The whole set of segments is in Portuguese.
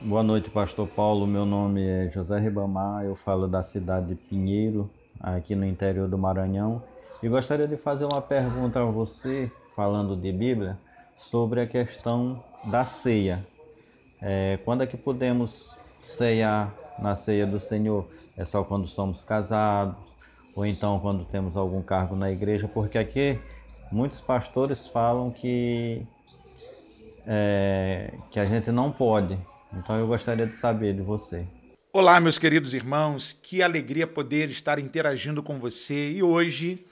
Boa noite, Pastor Paulo. Meu nome é José Ribamar, eu falo da cidade de Pinheiro, aqui no interior do Maranhão. E gostaria de fazer uma pergunta a você, falando de Bíblia, sobre a questão da ceia. É, quando é que podemos ceiar na ceia do Senhor? É só quando somos casados, ou então quando temos algum cargo na igreja? Porque aqui muitos pastores falam que, é, que a gente não pode então eu gostaria de saber de você. Olá, meus queridos irmãos, que alegria poder estar interagindo com você e hoje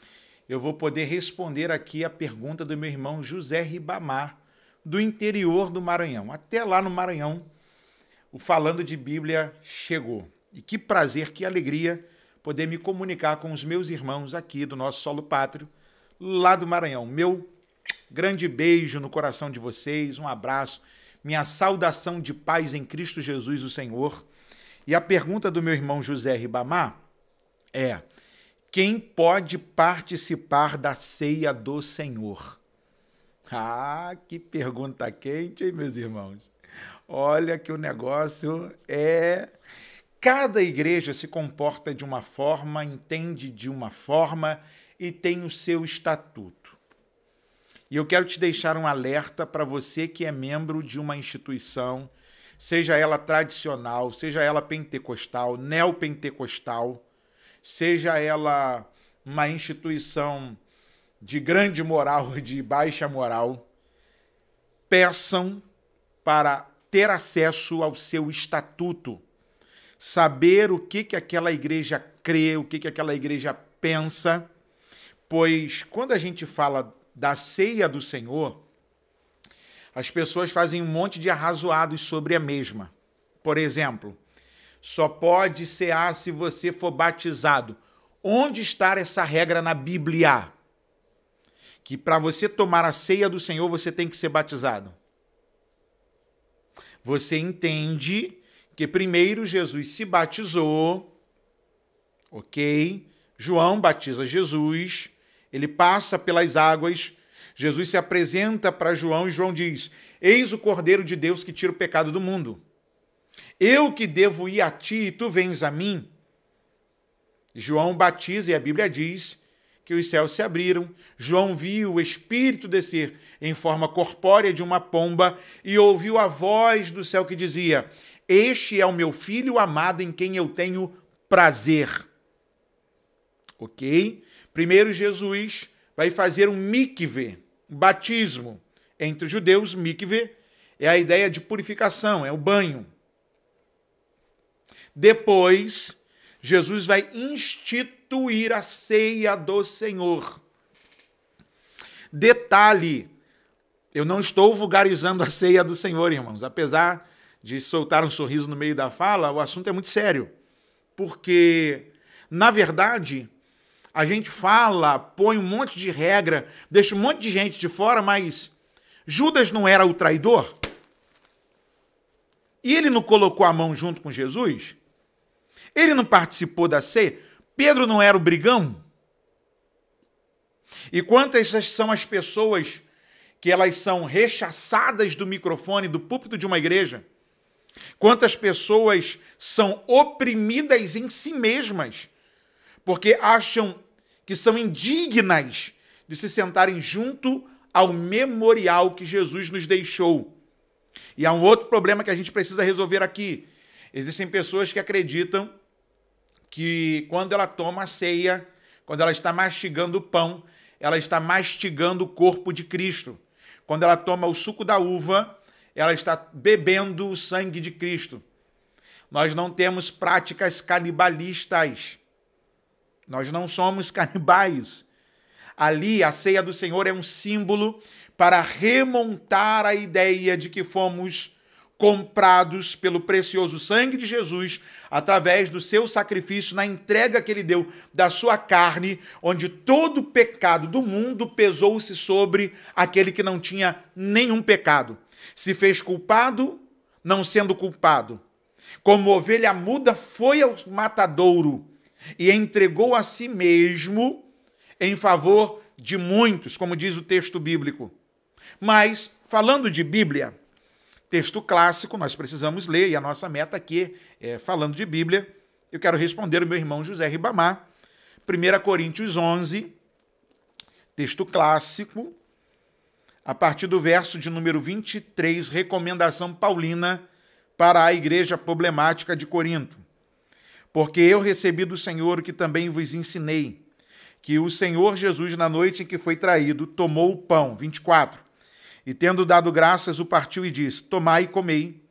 eu vou poder responder aqui a pergunta do meu irmão José Ribamar, do interior do Maranhão. Até lá no Maranhão, o Falando de Bíblia chegou. E que prazer, que alegria poder me comunicar com os meus irmãos aqui do nosso solo pátrio, lá do Maranhão. Meu grande beijo no coração de vocês, um abraço minha saudação de paz em Cristo Jesus, o Senhor. E a pergunta do meu irmão José Ribamá é: quem pode participar da ceia do Senhor? Ah, que pergunta quente, hein, meus irmãos? Olha que o negócio é. Cada igreja se comporta de uma forma, entende de uma forma e tem o seu estatuto. E eu quero te deixar um alerta para você que é membro de uma instituição, seja ela tradicional, seja ela pentecostal, neopentecostal, seja ela uma instituição de grande moral ou de baixa moral, peçam para ter acesso ao seu estatuto, saber o que, que aquela igreja crê, o que, que aquela igreja pensa, pois quando a gente fala da ceia do Senhor, as pessoas fazem um monte de arrazoados sobre a mesma. Por exemplo, só pode cear se você for batizado. Onde está essa regra na Bíblia? Que para você tomar a ceia do Senhor, você tem que ser batizado. Você entende que primeiro Jesus se batizou, ok? João batiza Jesus, ele passa pelas águas, Jesus se apresenta para João e João diz: Eis o Cordeiro de Deus que tira o pecado do mundo. Eu que devo ir a ti e tu vens a mim. João batiza e a Bíblia diz que os céus se abriram. João viu o Espírito descer em forma corpórea de uma pomba e ouviu a voz do céu que dizia: Este é o meu filho amado em quem eu tenho prazer. Ok? Primeiro, Jesus vai fazer um mikve, um batismo. Entre os judeus, mikve é a ideia de purificação, é o banho. Depois, Jesus vai instituir a ceia do Senhor. Detalhe, eu não estou vulgarizando a ceia do Senhor, irmãos. Apesar de soltar um sorriso no meio da fala, o assunto é muito sério. Porque, na verdade, a gente fala, põe um monte de regra, deixa um monte de gente de fora, mas Judas não era o traidor? E ele não colocou a mão junto com Jesus? Ele não participou da ceia? Pedro não era o brigão? E quantas são as pessoas que elas são rechaçadas do microfone, do púlpito de uma igreja? Quantas pessoas são oprimidas em si mesmas porque acham que são indignas de se sentarem junto ao memorial que Jesus nos deixou. E há um outro problema que a gente precisa resolver aqui. Existem pessoas que acreditam que quando ela toma a ceia, quando ela está mastigando o pão, ela está mastigando o corpo de Cristo. Quando ela toma o suco da uva, ela está bebendo o sangue de Cristo. Nós não temos práticas canibalistas. Nós não somos canibais. Ali, a ceia do Senhor é um símbolo para remontar a ideia de que fomos comprados pelo precioso sangue de Jesus através do seu sacrifício na entrega que ele deu da sua carne, onde todo o pecado do mundo pesou-se sobre aquele que não tinha nenhum pecado. Se fez culpado, não sendo culpado. Como ovelha muda, foi ao matadouro e entregou a si mesmo em favor de muitos, como diz o texto bíblico. Mas, falando de Bíblia, texto clássico, nós precisamos ler, e a nossa meta aqui é, falando de Bíblia, eu quero responder o meu irmão José Ribamar, 1 Coríntios 11, texto clássico, a partir do verso de número 23, recomendação paulina para a igreja problemática de Corinto. Porque eu recebi do Senhor o que também vos ensinei, que o Senhor Jesus, na noite em que foi traído, tomou o pão. 24. E tendo dado graças, o partiu e disse: Tomai e comei.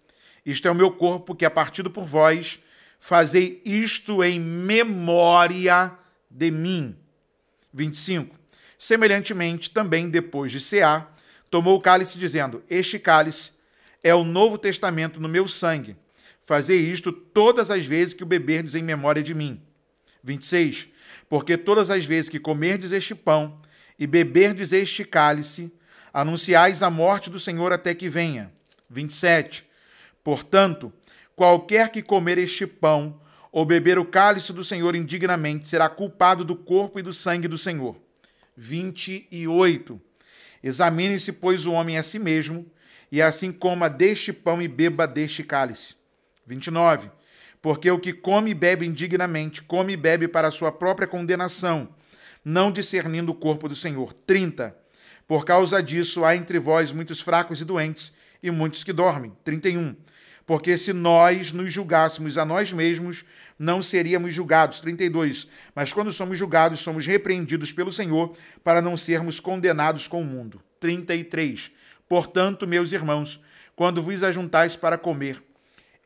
Isto é o meu corpo que é partido por vós. Fazei isto em memória de mim. 25. Semelhantemente, também depois de cear, tomou o cálice, dizendo: Este cálice é o novo testamento no meu sangue Fazer isto todas as vezes que o beberdes em memória de mim. 26. Porque todas as vezes que comerdes este pão e beberdes este cálice, anunciais a morte do Senhor até que venha. 27. Portanto, qualquer que comer este pão ou beber o cálice do Senhor indignamente será culpado do corpo e do sangue do Senhor. 28. Examine-se, pois, o homem a si mesmo, e assim coma deste pão e beba deste cálice. 29. Porque o que come e bebe indignamente, come e bebe para a sua própria condenação, não discernindo o corpo do Senhor. 30. Por causa disso há entre vós muitos fracos e doentes, e muitos que dormem. 31. Porque se nós nos julgássemos a nós mesmos, não seríamos julgados. 32. Mas quando somos julgados, somos repreendidos pelo Senhor para não sermos condenados com o mundo. 33. Portanto, meus irmãos, quando vos ajuntais para comer,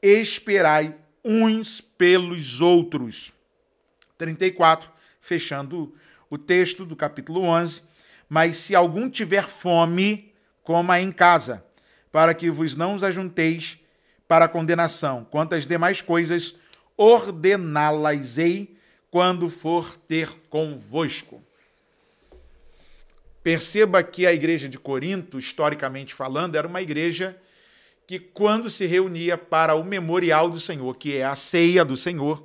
esperai uns pelos outros. 34, fechando o texto do capítulo 11. Mas se algum tiver fome, coma em casa, para que vos não os ajunteis para condenação. Quanto às demais coisas, ordená-las-ei quando for ter convosco. Perceba que a igreja de Corinto, historicamente falando, era uma igreja que quando se reunia para o memorial do Senhor, que é a ceia do Senhor,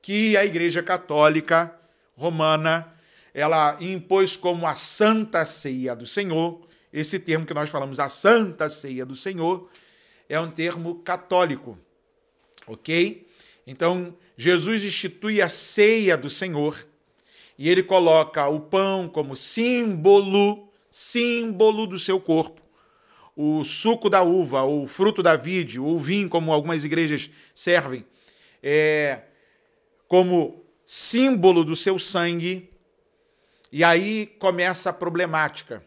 que a Igreja Católica Romana ela impôs como a Santa Ceia do Senhor, esse termo que nós falamos, a Santa Ceia do Senhor, é um termo católico, ok? Então, Jesus institui a ceia do Senhor e ele coloca o pão como símbolo, símbolo do seu corpo o suco da uva, o fruto da vide, o vinho, como algumas igrejas servem, é, como símbolo do seu sangue. E aí começa a problemática.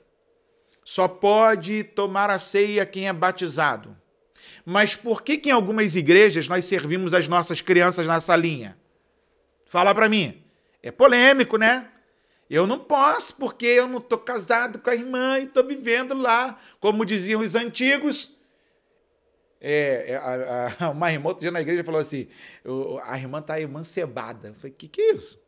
Só pode tomar a ceia quem é batizado. Mas por que, que em algumas igrejas nós servimos as nossas crianças na salinha? Fala para mim. É polêmico, né? Eu não posso porque eu não estou casado com a irmã e estou vivendo lá, como diziam os antigos. É, é a, a, uma irmã outro dia na igreja falou assim: a irmã está emancebada. Eu falei: que que é isso?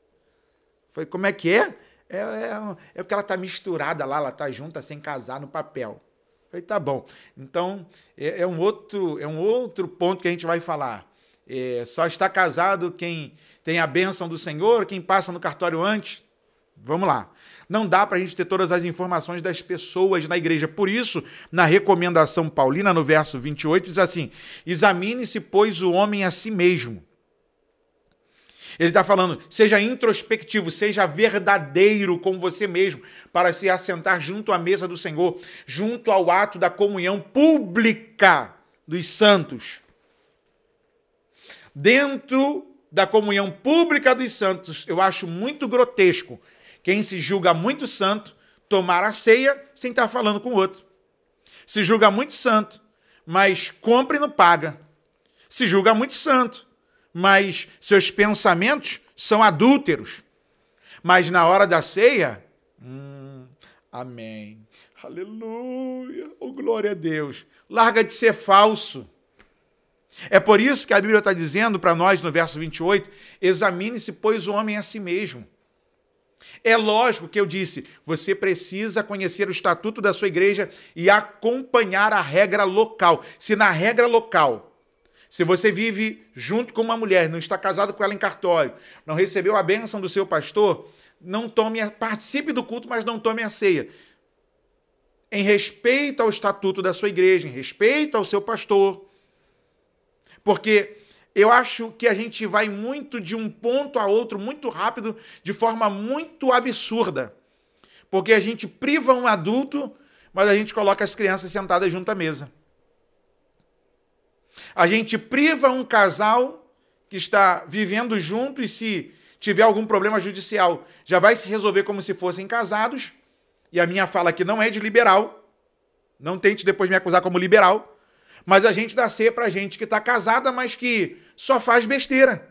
Foi como é que é? É, é, é porque ela está misturada lá, ela está junta sem casar no papel. Eu falei: tá bom. Então é, é, um outro é um outro ponto que a gente vai falar. É, só está casado quem tem a bênção do Senhor, quem passa no cartório antes. Vamos lá. Não dá para a gente ter todas as informações das pessoas na igreja. Por isso, na recomendação paulina, no verso 28, diz assim: examine-se, pois, o homem a si mesmo. Ele está falando, seja introspectivo, seja verdadeiro com você mesmo, para se assentar junto à mesa do Senhor, junto ao ato da comunhão pública dos santos. Dentro da comunhão pública dos santos, eu acho muito grotesco quem se julga muito santo, tomar a ceia sem estar tá falando com o outro. Se julga muito santo, mas compra e não paga. Se julga muito santo, mas seus pensamentos são adúlteros. Mas na hora da ceia, hum, amém. Aleluia, oh, glória a Deus. Larga de ser falso. É por isso que a Bíblia está dizendo para nós no verso 28: examine-se, pois, o homem a si mesmo. É lógico que eu disse, você precisa conhecer o estatuto da sua igreja e acompanhar a regra local. Se na regra local, se você vive junto com uma mulher, não está casado com ela em cartório, não recebeu a bênção do seu pastor, não tome, a, participe do culto, mas não tome a ceia. Em respeito ao estatuto da sua igreja, em respeito ao seu pastor. Porque eu acho que a gente vai muito de um ponto a outro muito rápido, de forma muito absurda. Porque a gente priva um adulto, mas a gente coloca as crianças sentadas junto à mesa. A gente priva um casal que está vivendo junto e se tiver algum problema judicial, já vai se resolver como se fossem casados. E a minha fala aqui não é de liberal. Não tente depois me acusar como liberal mas a gente dá C para gente que está casada, mas que só faz besteira.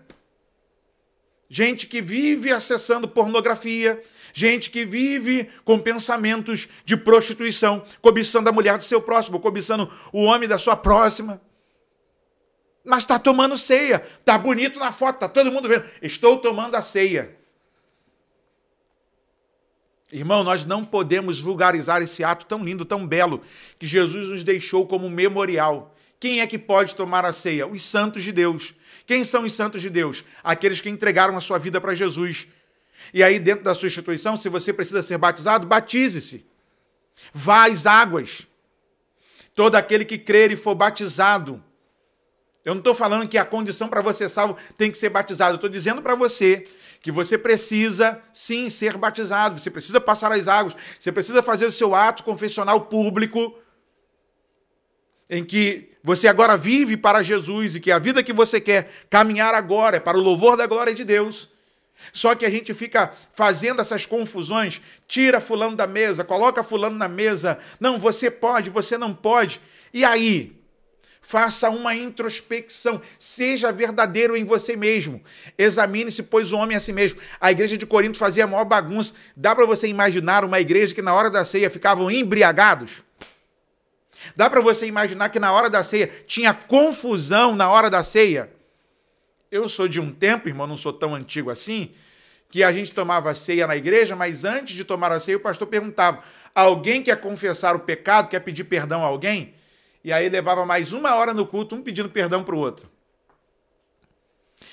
Gente que vive acessando pornografia, gente que vive com pensamentos de prostituição, cobiçando a mulher do seu próximo, cobiçando o homem da sua próxima. Mas está tomando ceia, está bonito na foto, está todo mundo vendo. Estou tomando a ceia. Irmão, nós não podemos vulgarizar esse ato tão lindo, tão belo, que Jesus nos deixou como memorial. Quem é que pode tomar a ceia? Os santos de Deus. Quem são os santos de Deus? Aqueles que entregaram a sua vida para Jesus. E aí, dentro da sua instituição, se você precisa ser batizado, batize-se. Vá às águas. Todo aquele que crer e for batizado. Eu não estou falando que a condição para você ser salvo tem que ser batizado. Eu estou dizendo para você que você precisa sim ser batizado, você precisa passar as águas, você precisa fazer o seu ato confessional público, em que você agora vive para Jesus e que a vida que você quer caminhar agora é para o louvor da glória de Deus. Só que a gente fica fazendo essas confusões, tira fulano da mesa, coloca fulano na mesa, não, você pode, você não pode. E aí, Faça uma introspecção, seja verdadeiro em você mesmo. Examine-se, pois, o homem a si mesmo. A igreja de Corinto fazia a maior bagunça. Dá para você imaginar uma igreja que na hora da ceia ficavam embriagados? Dá para você imaginar que na hora da ceia tinha confusão na hora da ceia? Eu sou de um tempo, irmão, não sou tão antigo assim, que a gente tomava ceia na igreja, mas antes de tomar a ceia, o pastor perguntava: alguém quer confessar o pecado, quer pedir perdão a alguém? E aí levava mais uma hora no culto, um pedindo perdão para o outro.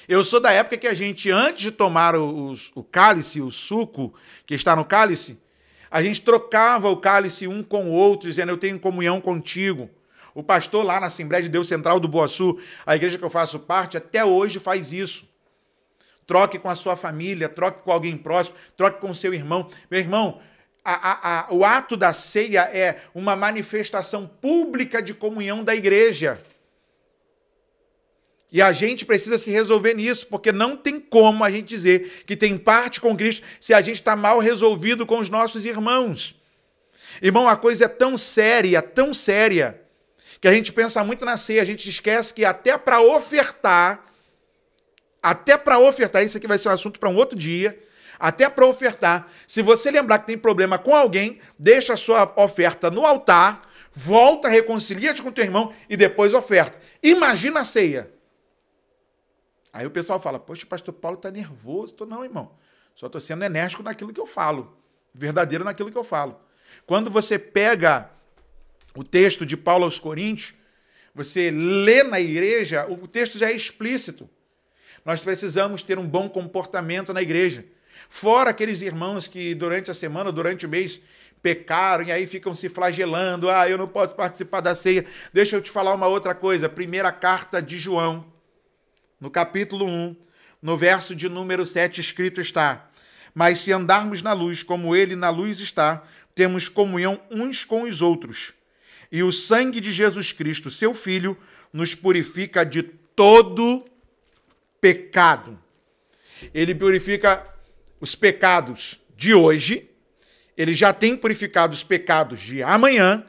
Eu sou da época que a gente, antes de tomar o, o, o cálice, o suco que está no cálice, a gente trocava o cálice um com o outro, dizendo: Eu tenho comunhão contigo. O pastor lá na Assembleia de Deus Central do Boaçu, a igreja que eu faço parte, até hoje faz isso. Troque com a sua família, troque com alguém próximo, troque com seu irmão. Meu irmão, a, a, a, o ato da ceia é uma manifestação pública de comunhão da igreja. E a gente precisa se resolver nisso, porque não tem como a gente dizer que tem parte com Cristo se a gente está mal resolvido com os nossos irmãos. Irmão, a coisa é tão séria, tão séria, que a gente pensa muito na ceia, a gente esquece que até para ofertar, até para ofertar, isso aqui vai ser um assunto para um outro dia, até para ofertar. Se você lembrar que tem problema com alguém, deixa a sua oferta no altar, volta, reconcilia-te com teu irmão e depois oferta. Imagina a ceia. Aí o pessoal fala: Poxa, o pastor Paulo está nervoso. Tô, não, irmão. Só estou sendo enérgico naquilo que eu falo, verdadeiro naquilo que eu falo. Quando você pega o texto de Paulo aos Coríntios, você lê na igreja, o texto já é explícito. Nós precisamos ter um bom comportamento na igreja. Fora aqueles irmãos que durante a semana, durante o mês, pecaram e aí ficam se flagelando. Ah, eu não posso participar da ceia. Deixa eu te falar uma outra coisa. Primeira carta de João, no capítulo 1, no verso de número 7, escrito está: Mas se andarmos na luz, como ele na luz está, temos comunhão uns com os outros. E o sangue de Jesus Cristo, seu Filho, nos purifica de todo pecado. Ele purifica os pecados de hoje, ele já tem purificado os pecados de amanhã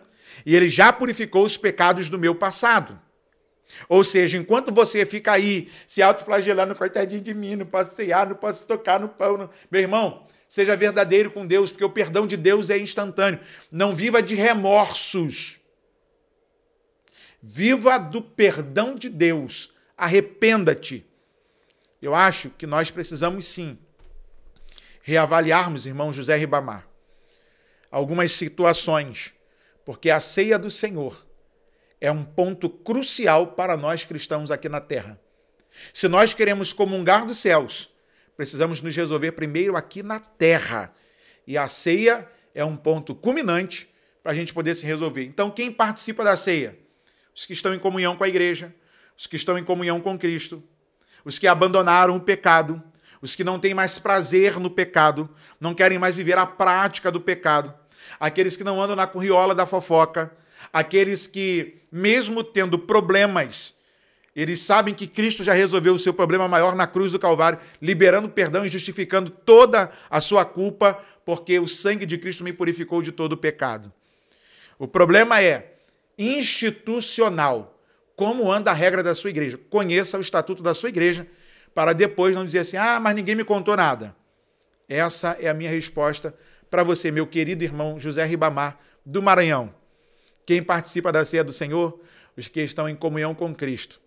e ele já purificou os pecados do meu passado. Ou seja, enquanto você fica aí se autoflagelando, coitadinho de mim, não posso cear, não posso tocar no pão. Não... Meu irmão, seja verdadeiro com Deus, porque o perdão de Deus é instantâneo. Não viva de remorsos. Viva do perdão de Deus. Arrependa-te. Eu acho que nós precisamos sim reavaliarmos, irmão José Ribamar, algumas situações, porque a ceia do Senhor é um ponto crucial para nós cristãos aqui na terra. Se nós queremos comungar dos céus, precisamos nos resolver primeiro aqui na terra. E a ceia é um ponto culminante para a gente poder se resolver. Então, quem participa da ceia? Os que estão em comunhão com a igreja, os que estão em comunhão com Cristo, os que abandonaram o pecado, os que não têm mais prazer no pecado, não querem mais viver a prática do pecado, aqueles que não andam na curriola da fofoca, aqueles que, mesmo tendo problemas, eles sabem que Cristo já resolveu o seu problema maior na cruz do Calvário, liberando perdão e justificando toda a sua culpa, porque o sangue de Cristo me purificou de todo o pecado. O problema é institucional. Como anda a regra da sua igreja? Conheça o estatuto da sua igreja para depois não dizer assim: ah, mas ninguém me contou nada. Essa é a minha resposta para você, meu querido irmão José Ribamar, do Maranhão. Quem participa da ceia do Senhor? Os que estão em comunhão com Cristo.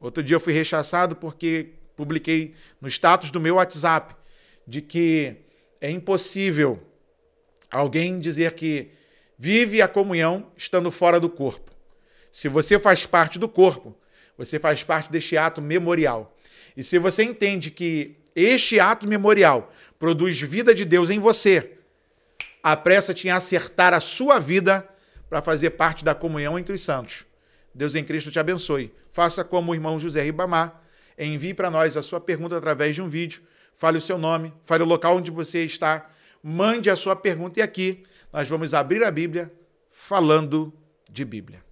Outro dia eu fui rechaçado porque publiquei no status do meu WhatsApp de que é impossível alguém dizer que vive a comunhão estando fora do corpo. Se você faz parte do corpo, você faz parte deste ato memorial. E se você entende que este ato memorial produz vida de Deus em você, apressa-te em acertar a sua vida para fazer parte da comunhão entre os santos. Deus em Cristo te abençoe. Faça como o irmão José Ribamar. Envie para nós a sua pergunta através de um vídeo. Fale o seu nome, fale o local onde você está. Mande a sua pergunta e aqui nós vamos abrir a Bíblia falando de Bíblia.